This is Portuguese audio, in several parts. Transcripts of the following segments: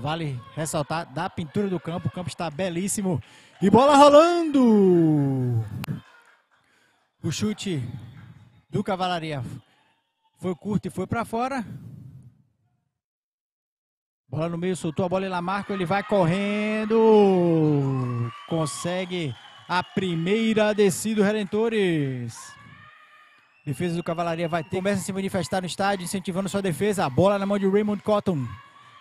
Vale ressaltar da pintura do campo. O campo está belíssimo. E bola rolando! O chute do Cavalaria foi curto e foi para fora. Bola no meio, soltou a bola lá Lamarco, ele vai correndo. Consegue a primeira descida do Redentores. Defesa do Cavalaria vai ter. Começa a se manifestar no estádio, incentivando sua defesa. A bola na mão de Raymond Cotton.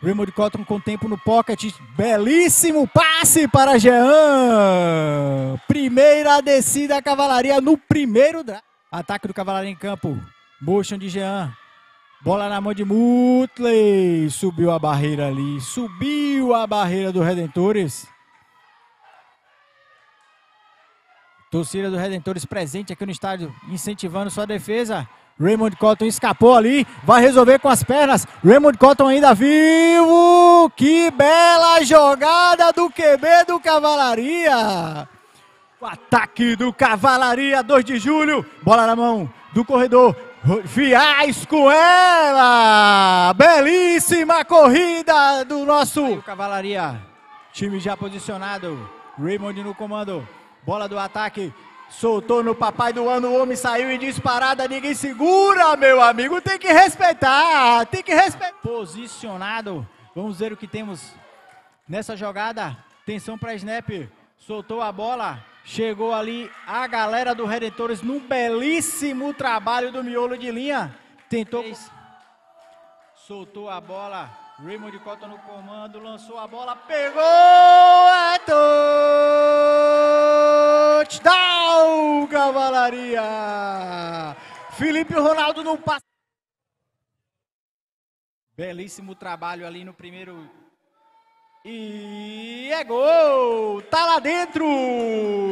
Raymond Cotton com tempo no pocket. Belíssimo passe para Jean. Primeira descida a cavalaria no primeiro drive. Ataque do cavalaria em campo. Motion de Jean. Bola na mão de Mutley. Subiu a barreira ali. Subiu a barreira do Redentores. Torcida do Redentores presente aqui no estádio, incentivando sua defesa. Raymond Cotton escapou ali, vai resolver com as pernas. Raymond Cotton ainda vivo! Que bela jogada do QB do Cavalaria! O ataque do Cavalaria, 2 de julho. Bola na mão do corredor. Viais com ela! Belíssima corrida do nosso Aí, Cavalaria. Time já posicionado. Raymond no comando. Bola do ataque. Soltou no papai do ano, o homem saiu e disse parada, ninguém segura, meu amigo. Tem que respeitar, tem que respeitar. Posicionado. Vamos ver o que temos nessa jogada. Tensão para Snap. Soltou a bola. Chegou ali a galera do Redentores num belíssimo trabalho do miolo de linha. Tentou. Soltou a bola. Raymond Cotton no comando. Lançou a bola. Pegou! É touchdown! cavalaria! Felipe Ronaldo não passa. Belíssimo trabalho ali no primeiro. E é gol! Tá lá dentro!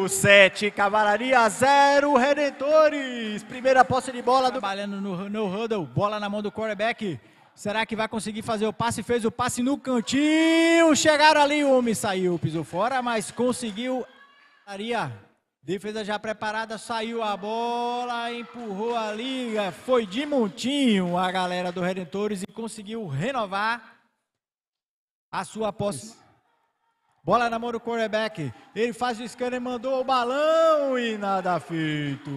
Sete, Cavalaria, zero, Redentores! Primeira posse de bola do. Trabalhando no, no huddle, bola na mão do quarterback. Será que vai conseguir fazer o passe? Fez o passe no cantinho. Chegaram ali, o homem saiu, pisou fora, mas conseguiu. Cavalaria. Defesa já preparada, saiu a bola, empurrou a liga, foi de montinho a galera do Redentores e conseguiu renovar a sua posse. Bola na mão do quarterback, ele faz o scanner, mandou o balão e nada feito.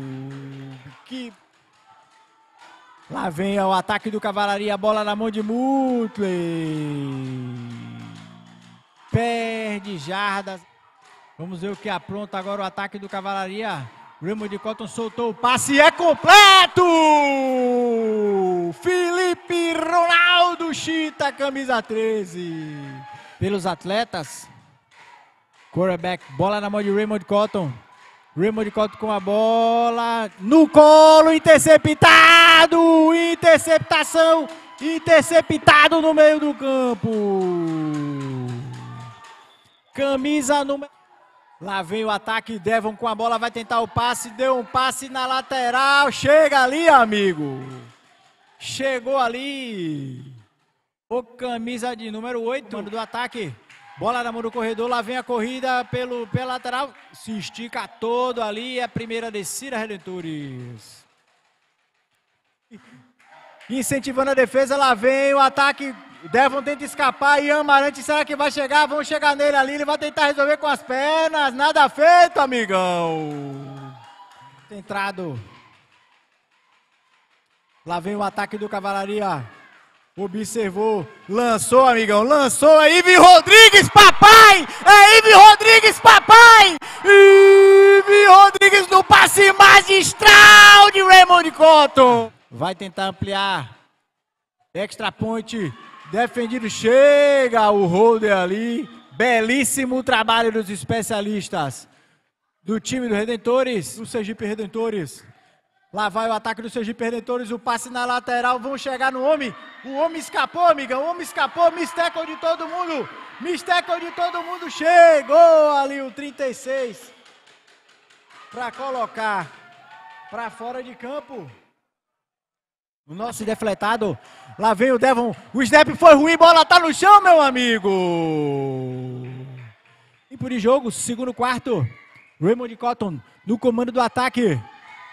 Que... Lá vem o ataque do Cavalaria, bola na mão de Mutley. Perde jardas. Vamos ver o que apronta agora o ataque do Cavalaria. Raymond Cotton soltou o passe e é completo! Felipe Ronaldo Chita, camisa 13. Pelos atletas, quarterback, bola na mão de Raymond Cotton. Raymond Cotton com a bola, no colo, interceptado! Interceptação, interceptado no meio do campo. Camisa número... Lá vem o ataque, Devon com a bola, vai tentar o passe, deu um passe na lateral, chega ali, amigo. Chegou ali. O camisa de número 8 mano, do ataque. Bola na mão do corredor, lá vem a corrida pelo, pela lateral. Se estica todo ali, é a primeira descida, Redentores. Incentivando a defesa, lá vem o ataque, Devon tenta escapar e Amarante, será que vai chegar? Vão chegar nele ali, ele vai tentar resolver com as pernas. Nada feito, amigão. Entrado. Lá vem o ataque do Cavalaria. Observou, lançou, amigão, lançou. É Ive Rodrigues, papai! É Ive Rodrigues, papai! Ive Rodrigues no passe magistral de Raymond Cotton. Vai tentar ampliar. Extra point Defendido, chega o holder ali. Belíssimo trabalho dos especialistas do time do Redentores, do Sergipe Redentores. Lá vai o ataque do Sergipe Redentores, o passe na lateral, vão chegar no homem. O homem escapou, amiga, o homem escapou, misteco de todo mundo. Misteco de todo mundo, chegou ali o 36 para colocar para fora de campo. O nosso defletado. Lá vem o Devon. O snap foi ruim, bola tá no chão, meu amigo. E por jogo, segundo quarto. Raymond Cotton no comando do ataque.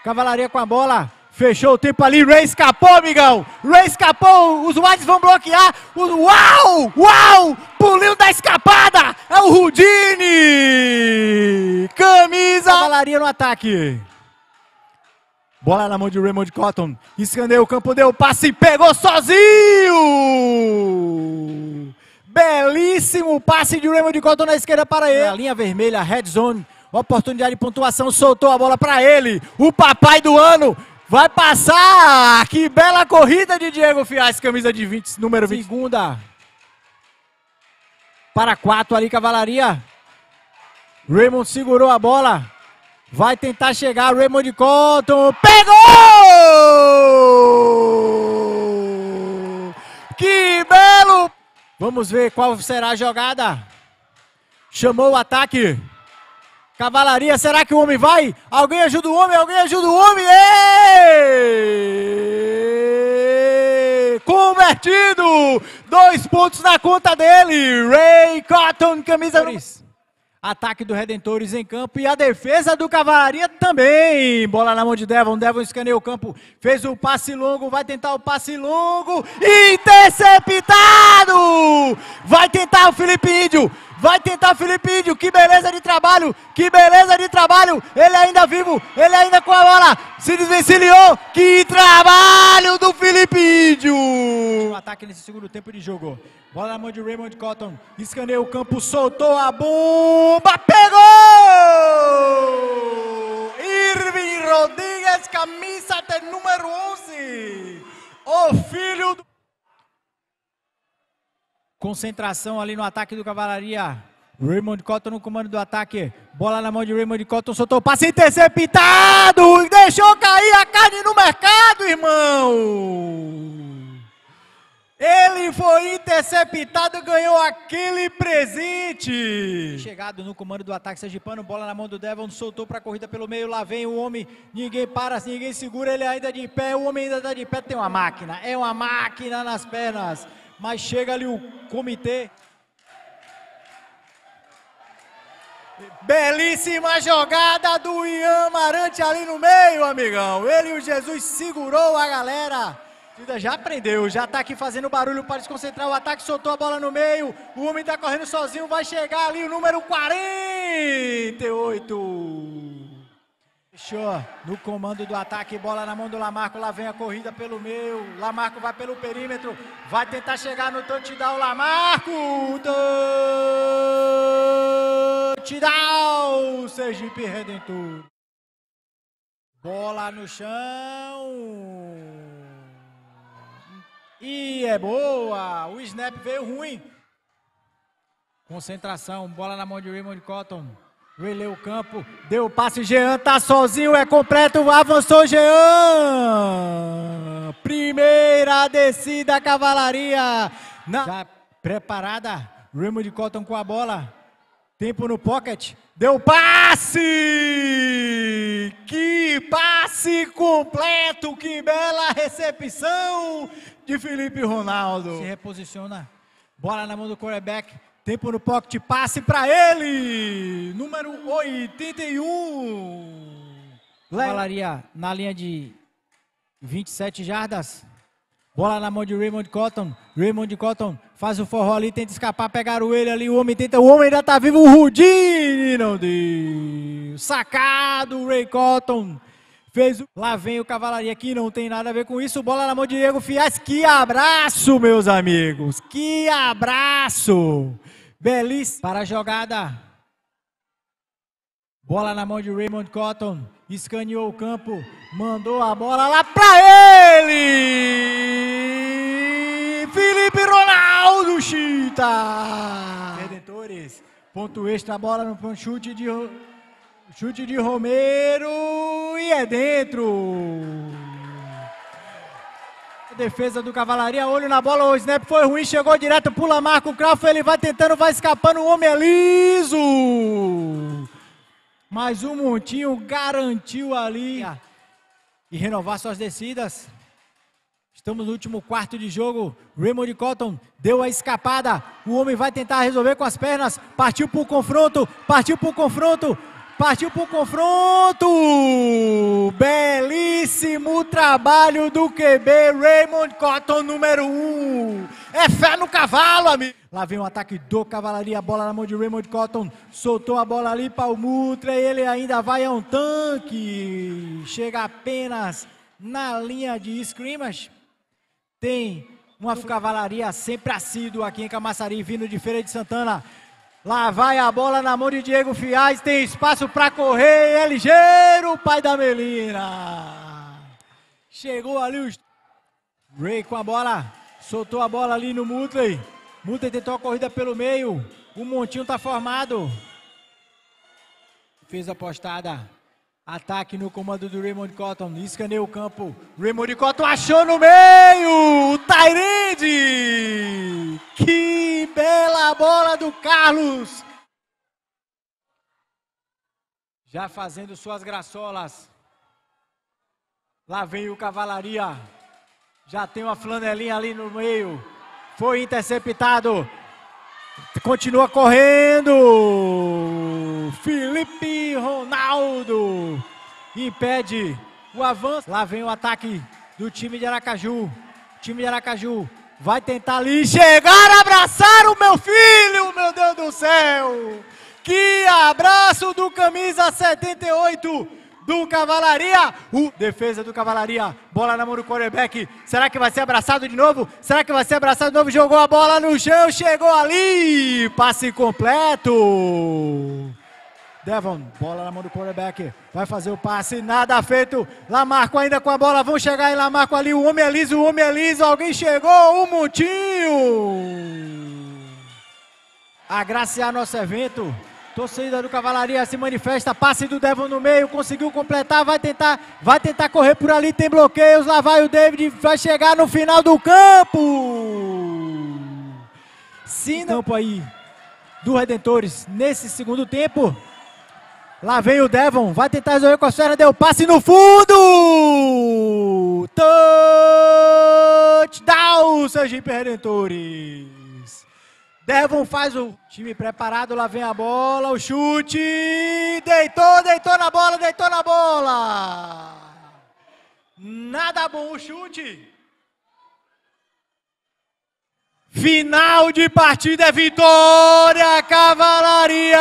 Cavalaria com a bola. Fechou o tempo ali, Ray escapou, amigão! Ray escapou, os Whites vão bloquear. Uau! Uau! Puliu da escapada! É o Rudini! Camisa! Cavalaria no ataque. Bola na mão de Raymond Cotton. escandeu o campo, deu passe e pegou sozinho! Belíssimo passe de Raymond Cotton na esquerda para ele. Na linha vermelha, red zone. Oportunidade de pontuação, soltou a bola para ele. O papai do ano vai passar! Que bela corrida de Diego Fias, camisa de 20, número 20. Segunda. Para quatro ali, Cavalaria. Raymond segurou a bola. Vai tentar chegar Raymond Cotton. Pegou! Que belo! Vamos ver qual será a jogada. Chamou o ataque. Cavalaria, será que o homem vai? Alguém ajuda o homem, alguém ajuda o homem! Ei! Convertido! Dois pontos na conta dele! Ray Cotton, camisa... Paris. Ataque do Redentores em campo e a defesa do Cavalaria também. Bola na mão de Devon. Devon escaneou o campo. Fez o passe longo. Vai tentar o passe longo. Interceptado! Vai tentar o Felipe Índio. Vai tentar Felipe Índio, que beleza de trabalho, que beleza de trabalho. Ele ainda vivo, ele ainda com a bola, se desvencilhou. Que trabalho do Felipe Índio! Um ataque nesse segundo tempo de jogo. Bola na mão de Raymond Cotton, escaneou o campo, soltou a bomba, pegou! Irving Rodrigues, camisa de número 11. O filho do... Concentração ali no ataque do Cavalaria. Raymond Cotton no comando do ataque. Bola na mão de Raymond Cotton, soltou o passe interceptado! Deixou cair a carne no mercado, irmão! Ele foi interceptado, ganhou aquele presente. Chegado no comando do ataque sergipano, bola na mão do Devon, soltou para a corrida pelo meio, lá vem o homem, ninguém para, assim, ninguém segura, ele ainda de pé, o homem ainda está de pé, tem uma máquina, é uma máquina nas pernas mas chega ali o comitê. Belíssima jogada do Ian Marante ali no meio, amigão. Ele e o Jesus segurou a galera. Já aprendeu, já tá aqui fazendo barulho para desconcentrar o ataque, soltou a bola no meio. O homem tá correndo sozinho, vai chegar ali o número 48. Fechou. No comando do ataque, bola na mão do Lamarco. Lá vem a corrida pelo meio. Lamarco vai pelo perímetro. Vai tentar chegar no touchdown. Lamarco! Touchdown! Sergipe Redentor. Bola no chão. E é boa. O snap veio ruim. Concentração. Bola na mão de Raymond Cotton. Releu o campo, deu o passe, Jean tá sozinho, é completo, avançou Jean. Primeira descida, cavalaria. Na... Já preparada, Raymond Cotton com a bola. Tempo no pocket, deu passe! Que passe completo, que bela recepção de Felipe Ronaldo. Se reposiciona, bola na mão do quarterback. Tempo no pocket, passe para ele! Número 81! Cavalaria Falaria na linha de 27 jardas. Bola na mão de Raymond Cotton. Raymond Cotton faz o forró ali, tenta escapar, o ele ali. O homem tenta, o homem ainda tá vivo. O Rudine não deu. Sacado, Ray Cotton. Fez Lá vem o Cavalaria, aqui. não tem nada a ver com isso. Bola na mão de Diego Fias. Que abraço, meus amigos. Que abraço belíssima para a jogada. Bola na mão de Raymond Cotton. Escaneou o campo. Mandou a bola lá para ele. Felipe Ronaldo Chita. Redentores. Ponto extra. Bola no chute de, chute de Romero. E é dentro. Defesa do Cavalaria, olho na bola, o snap foi ruim, chegou direto, pula Marco Crawford, ele vai tentando, vai escapando, o homem é liso! Mas o Montinho garantiu ali e renovar suas descidas. Estamos no último quarto de jogo. Raymond Cotton deu a escapada. O homem vai tentar resolver com as pernas. Partiu para o confronto. Partiu para o confronto. Partiu para o confronto! Belíssimo trabalho do QB Raymond Cotton, número 1. Um. É fé no cavalo, amigo! Lá vem o um ataque do Cavalaria, a bola na mão de Raymond Cotton. Soltou a bola ali para o Mutra e ele ainda vai a um tanque. Chega apenas na linha de scrimmage. Tem uma cavalaria sempre assídua aqui em Camaçari, vindo de Feira de Santana. Lá vai a bola na mão de Diego Fiaz, tem espaço para correr, é ligeiro, pai da Melina. Chegou ali o Ray com a bola, soltou a bola ali no Mutley. Mutley tentou a corrida pelo meio, o Montinho tá formado. Fez a postada Ataque no comando do Raymond Cotton. Escaneia o campo. Raymond Cotton achou no meio. O Tyrande. Que bela bola do Carlos. Já fazendo suas graçolas. Lá vem o Cavalaria. Já tem uma flanelinha ali no meio. Foi interceptado. Continua correndo. Felipe Ronaldo impede o avanço. Lá vem o ataque do time de Aracaju. O time de Aracaju vai tentar ali chegar, abraçar o meu filho, meu Deus do céu! Que abraço do camisa 78 do Cavalaria. O defesa do Cavalaria. Bola na mão do quarterback. Será que vai ser abraçado de novo? Será que vai ser abraçado de novo? Jogou a bola no chão, chegou ali. Passe completo. Devon, bola na mão do quarterback, vai fazer o passe, nada feito. Lamarco ainda com a bola, vão chegar em Lamarco ali, o homem é liso, o homem é liso, alguém chegou, o Mutinho! Agraciar nosso evento, torcida do Cavalaria se manifesta, passe do Devon no meio, conseguiu completar, vai tentar, vai tentar correr por ali, tem bloqueios, lá vai o David, vai chegar no final do campo! Sim, Campo aí, do Redentores, nesse segundo tempo, Lá vem o Devon, vai tentar resolver com a esfera, deu passe no fundo! Touchdown, Sergipe Redentores! Devon faz o time preparado, lá vem a bola, o chute, deitou, deitou na bola, deitou na bola! Nada bom o chute! Final de partida é vitória, Cavalaria!